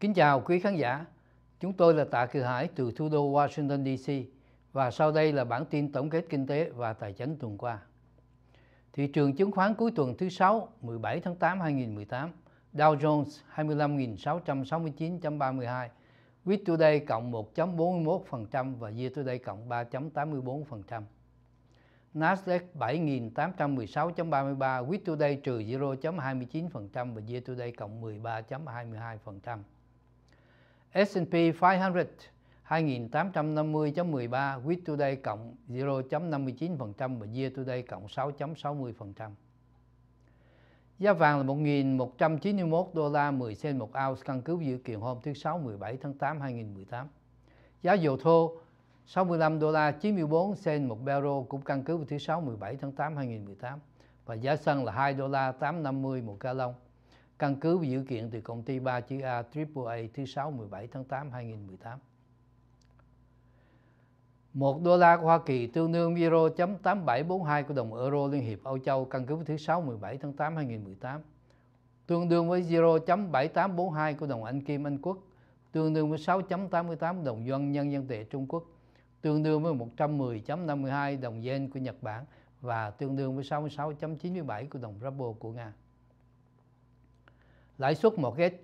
Kính chào quý khán giả, chúng tôi là Tạ Kỳ Hải từ thủ đô Washington DC và sau đây là bản tin tổng kết kinh tế và tài chính tuần qua. Thị trường chứng khoán cuối tuần thứ Sáu 17 tháng 8 năm 2018 Dow Jones 25.669.32 Week Today cộng 1.41% và Year Today cộng 3.84%. Nasdaq 7.816.33, Week Today trừ 0.29% và Year Today cộng 13.22%. S&P 500 2850.13 Week Today cộng 0.59% và Year Today cộng 6.60%. Giá vàng là 1.191 đô la 10 cent một ounce căn cứ dự kiện hôm thứ Sáu 17 tháng 8 2018. Giá dầu thô 65 đô la 94 cent một barrel cũng căn cứ vào thứ Sáu 17 tháng 8 2018 và giá xăng là 2 đô la 850 một gallon căn cứ và dữ kiện từ công ty 3 chữ A AAA thứ 6 17 tháng 8 2018. 1 đô la của Hoa Kỳ tương đương euro 8742 của đồng euro Liên hiệp Âu Châu căn cứ thứ 6 17 tháng 8 2018 tương đương với 0.7842 của đồng Anh Kim Anh Quốc tương đương với 6.88 đồng Yuan nhân dân tệ Trung Quốc tương đương với 110.52 đồng Yen của Nhật Bản và tương đương với 66.97 của đồng Ruble của Nga lãi suất mortgage.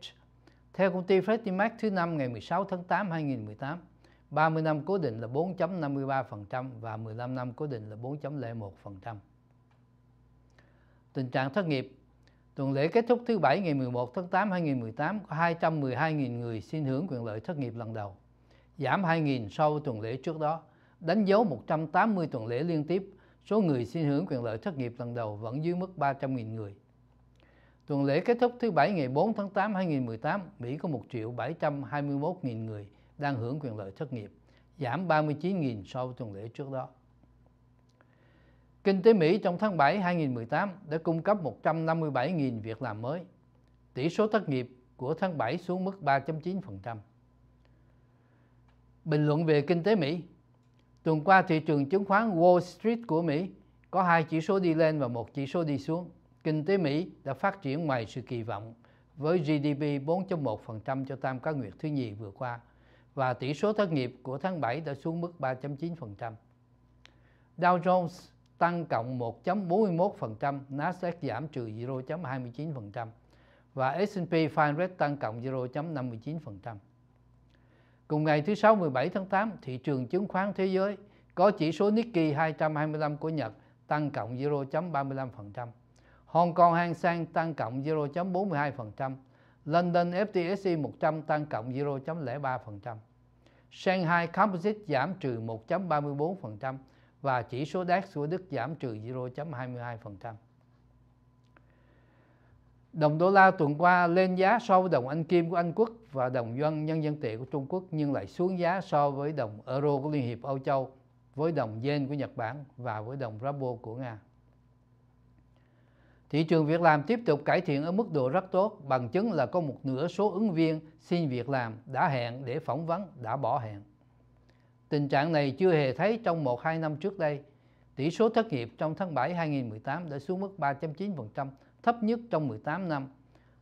Theo công ty Freddie Mac thứ năm ngày 16 tháng 8 2018, 30 năm cố định là 4.53% và 15 năm cố định là 4.01%. Tình trạng thất nghiệp Tuần lễ kết thúc thứ Bảy ngày 11 tháng 8 2018 có 212.000 người xin hưởng quyền lợi thất nghiệp lần đầu, giảm 2.000 so với tuần lễ trước đó, đánh dấu 180 tuần lễ liên tiếp số người xin hưởng quyền lợi thất nghiệp lần đầu vẫn dưới mức 300.000 người. Tuần lễ kết thúc thứ Bảy ngày 4 tháng 8 2018, Mỹ có 1 triệu 721 nghìn người đang hưởng quyền lợi thất nghiệp, giảm 39 nghìn so với tuần lễ trước đó. Kinh tế Mỹ trong tháng 7 2018 đã cung cấp 157 nghìn việc làm mới. Tỷ số thất nghiệp của tháng 7 xuống mức 3.9%. Bình luận về kinh tế Mỹ Tuần qua thị trường chứng khoán Wall Street của Mỹ có hai chỉ số đi lên và một chỉ số đi xuống. Kinh tế Mỹ đã phát triển ngoài sự kỳ vọng với GDP 4.1% cho tam cá nguyệt thứ nhì vừa qua và tỷ số thất nghiệp của tháng 7 đã xuống mức 3.9%. Dow Jones tăng cộng 1.41%, Nasdaq giảm trừ 0.29% và S&P 500 tăng cộng 0.59%. Cùng ngày thứ Sáu 17 tháng 8, thị trường chứng khoán thế giới có chỉ số Nikkei 225 của Nhật tăng cộng 0.35%. Hong Kong Hang Seng tăng cộng 0.42%, London FTSE 100 tăng cộng 0.03%, Shanghai Composite giảm trừ 1.34% và chỉ số DAX của Đức giảm trừ 0.22%. Đồng đô la tuần qua lên giá so với đồng Anh Kim của Anh Quốc và đồng dân nhân dân tệ của Trung Quốc nhưng lại xuống giá so với đồng euro của Liên hiệp Âu Châu, với đồng yen của Nhật Bản và với đồng ruble của Nga. Thị trường việc làm tiếp tục cải thiện ở mức độ rất tốt, bằng chứng là có một nửa số ứng viên xin việc làm đã hẹn để phỏng vấn đã bỏ hẹn. Tình trạng này chưa hề thấy trong 1-2 năm trước đây. Tỷ số thất nghiệp trong tháng 7 2018 đã xuống mức 3.9%, thấp nhất trong 18 năm.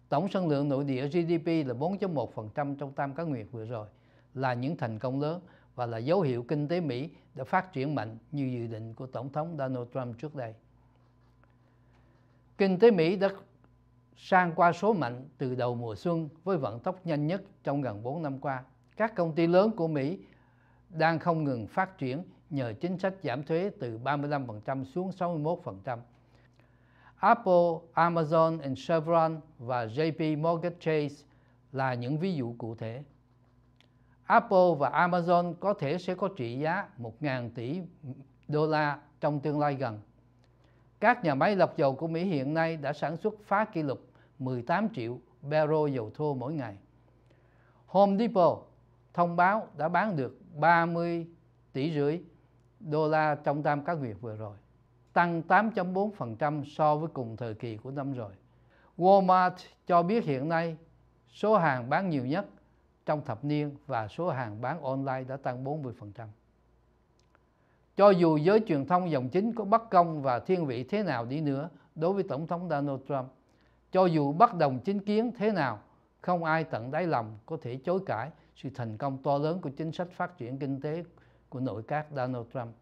Tổng sản lượng nội địa GDP là 4.1% trong tam cá nguyệt vừa rồi, là những thành công lớn và là dấu hiệu kinh tế Mỹ đã phát triển mạnh như dự định của Tổng thống Donald Trump trước đây. Kinh tế Mỹ đã sang qua số mạnh từ đầu mùa xuân với vận tốc nhanh nhất trong gần 4 năm qua. Các công ty lớn của Mỹ đang không ngừng phát triển nhờ chính sách giảm thuế từ 35% xuống 61%. Apple, Amazon and Chevron và JP Morgan Chase là những ví dụ cụ thể. Apple và Amazon có thể sẽ có trị giá 1.000 tỷ đô la trong tương lai gần các nhà máy lọc dầu của Mỹ hiện nay đã sản xuất phá kỷ lục 18 triệu barrel dầu thô mỗi ngày. Home Depot thông báo đã bán được 30 tỷ rưỡi đô la trong tam cá nguyệt vừa rồi, tăng 8.4% so với cùng thời kỳ của năm rồi. Walmart cho biết hiện nay số hàng bán nhiều nhất trong thập niên và số hàng bán online đã tăng 40%. Cho dù giới truyền thông dòng chính có bất công và thiên vị thế nào đi nữa đối với Tổng thống Donald Trump, cho dù bất đồng chính kiến thế nào, không ai tận đáy lòng có thể chối cãi sự thành công to lớn của chính sách phát triển kinh tế của nội các Donald Trump.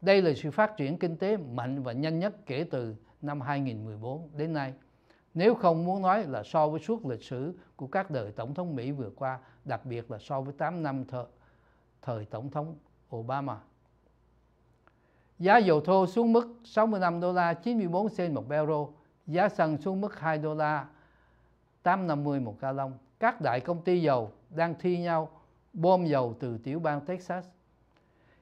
Đây là sự phát triển kinh tế mạnh và nhanh nhất kể từ năm 2014 đến nay. Nếu không muốn nói là so với suốt lịch sử của các đời tổng thống Mỹ vừa qua, đặc biệt là so với 8 năm thờ, thời tổng thống Obama. Giá dầu thô xuống mức 65 đô la 94 sen một barrel, giá xăng xuống mức 2 đô la 850 một ca lông. Các đại công ty dầu đang thi nhau bom dầu từ tiểu bang Texas.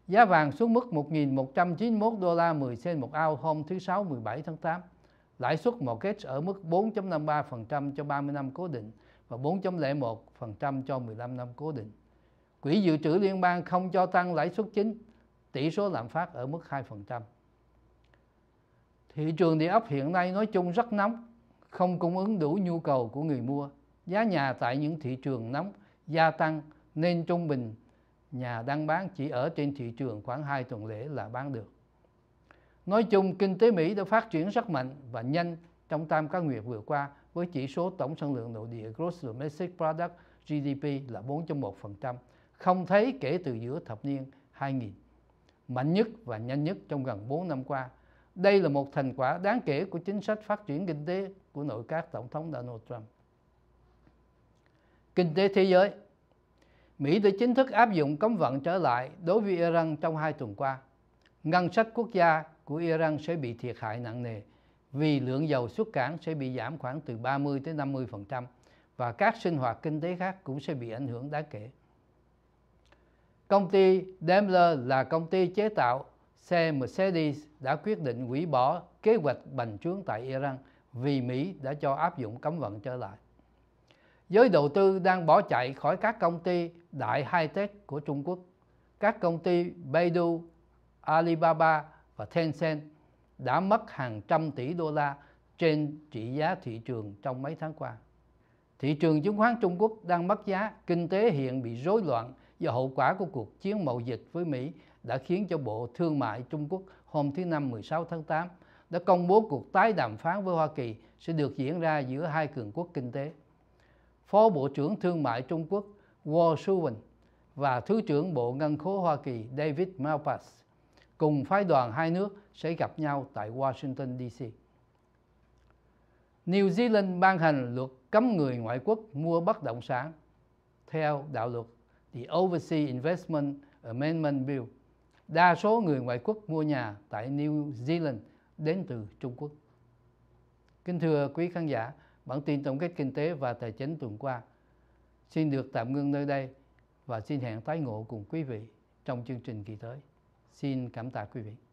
Giá vàng xuống mức 1.191 đô la 10 sen một ounce hôm thứ Sáu 17 tháng 8. Lãi suất mortgage ở mức 4.53% cho 30 năm cố định và 4.01% cho 15 năm cố định. Quỹ dự trữ liên bang không cho tăng lãi suất chính tỷ số lạm phát ở mức 2%. Thị trường địa ốc hiện nay nói chung rất nóng, không cung ứng đủ nhu cầu của người mua. Giá nhà tại những thị trường nóng gia tăng nên trung bình nhà đang bán chỉ ở trên thị trường khoảng 2 tuần lễ là bán được. Nói chung, kinh tế Mỹ đã phát triển rất mạnh và nhanh trong tam cá nguyệt vừa qua với chỉ số tổng sản lượng nội địa Gross Domestic Product GDP là 4.1%, không thấy kể từ giữa thập niên 2000 mạnh nhất và nhanh nhất trong gần 4 năm qua. Đây là một thành quả đáng kể của chính sách phát triển kinh tế của nội các Tổng thống Donald Trump. Kinh tế thế giới Mỹ đã chính thức áp dụng cấm vận trở lại đối với Iran trong hai tuần qua. Ngân sách quốc gia của Iran sẽ bị thiệt hại nặng nề vì lượng dầu xuất cảng sẽ bị giảm khoảng từ 30 tới 50% và các sinh hoạt kinh tế khác cũng sẽ bị ảnh hưởng đáng kể. Công ty Daimler là công ty chế tạo xe Mercedes đã quyết định hủy bỏ kế hoạch bành trướng tại Iran vì Mỹ đã cho áp dụng cấm vận trở lại. Giới đầu tư đang bỏ chạy khỏi các công ty đại high-tech của Trung Quốc. Các công ty Baidu, Alibaba và Tencent đã mất hàng trăm tỷ đô la trên trị giá thị trường trong mấy tháng qua. Thị trường chứng khoán Trung Quốc đang mất giá, kinh tế hiện bị rối loạn do hậu quả của cuộc chiến mậu dịch với Mỹ đã khiến cho Bộ Thương mại Trung Quốc hôm thứ Năm 16 tháng 8 đã công bố cuộc tái đàm phán với Hoa Kỳ sẽ được diễn ra giữa hai cường quốc kinh tế. Phó Bộ trưởng Thương mại Trung Quốc Wall Suwin và Thứ trưởng Bộ Ngân khố Hoa Kỳ David Malpass cùng phái đoàn hai nước sẽ gặp nhau tại Washington DC. New Zealand ban hành luật cấm người ngoại quốc mua bất động sản theo đạo luật the Overseas Investment Amendment Bill. Đa số người ngoại quốc mua nhà tại New Zealand đến từ Trung Quốc. Kính thưa quý khán giả, bản tin tổng kết kinh tế và tài chính tuần qua xin được tạm ngưng nơi đây và xin hẹn tái ngộ cùng quý vị trong chương trình kỳ tới. Xin cảm tạ quý vị.